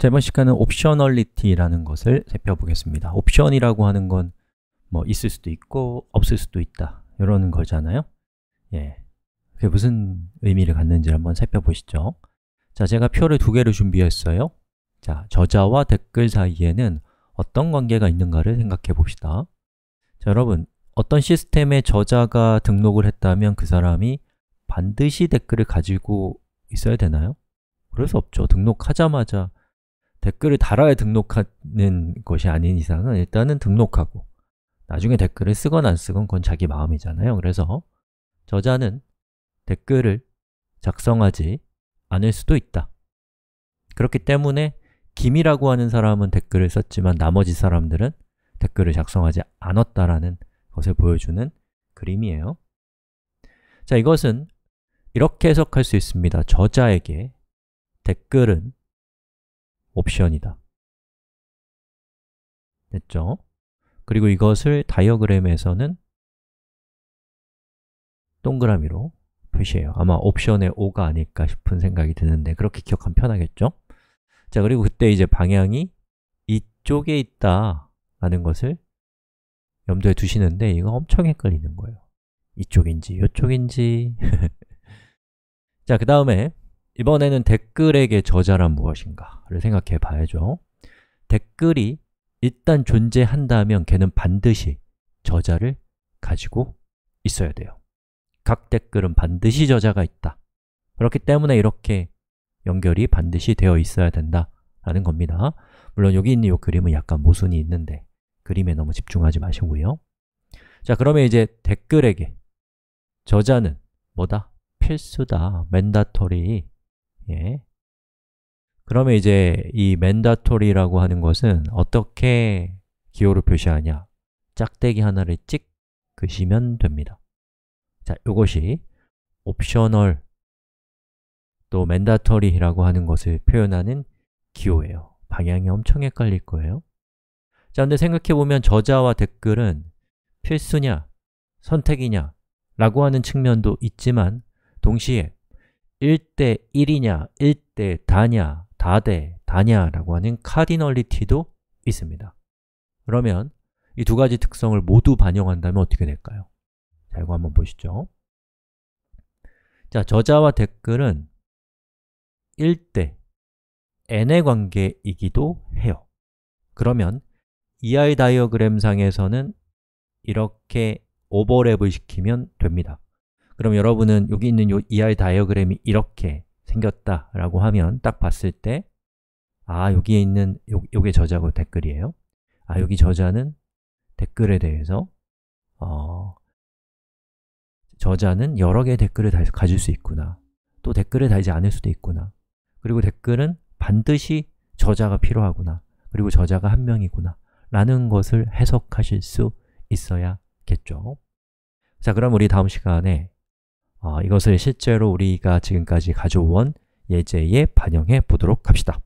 자, 이번 시간은 옵셔널리티라는 것을 살펴보겠습니다. 옵션이라고 하는 건 뭐 있을 수도 있고 없을 수도 있다 이런 거잖아요. 예, 그게 무슨 의미를 갖는지 한번 살펴보시죠. 자, 제가 표를 두 개를 준비했어요. 자, 저자와 댓글 사이에는 어떤 관계가 있는가를 생각해 봅시다. 자, 여러분, 어떤 시스템에 저자가 등록을 했다면 그 사람이 반드시 댓글을 가지고 있어야 되나요? 그럴 수 없죠. 등록하자마자 댓글을 달아야 등록하는 것이 아닌 이상은 일단은 등록하고 나중에 댓글을 쓰건 안 쓰건 그건 자기 마음이잖아요 그래서 저자는 댓글을 작성하지 않을 수도 있다 그렇기 때문에 김이라고 하는 사람은 댓글을 썼지만 나머지 사람들은 댓글을 작성하지 않았다라는 것을 보여주는 그림이에요 자, 이것은 이렇게 해석할 수 있습니다 저자에게 댓글은 옵션이다 됐죠? 그리고 이것을 다이어그램에서는 동그라미로 표시해요 아마 옵션의 5가 아닐까 싶은 생각이 드는데 그렇게 기억하면 편하겠죠? 자, 그리고 그때 이제 방향이 이쪽에 있다 라는 것을 염두에 두시는데 이거 엄청 헷갈리는 거예요 이쪽인지 이쪽인지 자, 그 다음에 이번에는 댓글에게 저자란 무엇인가를 생각해 봐야죠 댓글이 일단 존재한다면 걔는 반드시 저자를 가지고 있어야 돼요 각 댓글은 반드시 저자가 있다 그렇기 때문에 이렇게 연결이 반드시 되어 있어야 된다라는 겁니다 물론 여기 있는 이 그림은 약간 모순이 있는데 그림에 너무 집중하지 마시고요 자, 그러면 이제 댓글에게 저자는 뭐다? 필수다, 맨다토리 예. 그러면 이제 이 mandatory라고 하는 것은 어떻게 기호로 표시하냐 짝대기 하나를 찍 그시면 됩니다 자, 이것이 옵셔널 또 mandatory라고 하는 것을 표현하는 기호예요 방향이 엄청 헷갈릴 거예요 자, 근데 생각해보면 저자와 댓글은 필수냐, 선택이냐 라고 하는 측면도 있지만 동시에 1대 1이냐, 1대 다냐, 다 대 다냐라고 하는 카디널리티도 있습니다. 그러면 이 두 가지 특성을 모두 반영한다면 어떻게 될까요? 자, 이거 한번 보시죠. 자, 저자와 댓글은 1대 n의 관계이기도 해요. 그러면 EI 다이어그램 상에서는 이렇게 오버랩을 시키면 됩니다. 그럼 여러분은 여기 있는 이 ER 다이어그램이 이렇게 생겼다라고 하면 딱 봤을 때 아, 여기에 있는 요, 요게 저자고 댓글이에요. 아, 여기 저자는 댓글에 대해서 어, 저자는 여러 개의 댓글을 다 가질 수 있구나. 또 댓글을 달지 않을 수도 있구나. 그리고 댓글은 반드시 저자가 필요하구나. 그리고 저자가 한 명이구나. 라는 것을 해석하실 수 있어야겠죠. 자, 그럼 우리 다음 시간에 어, 이것을 실제로 우리가 지금까지 가져온 예제에 반영해 보도록 합시다.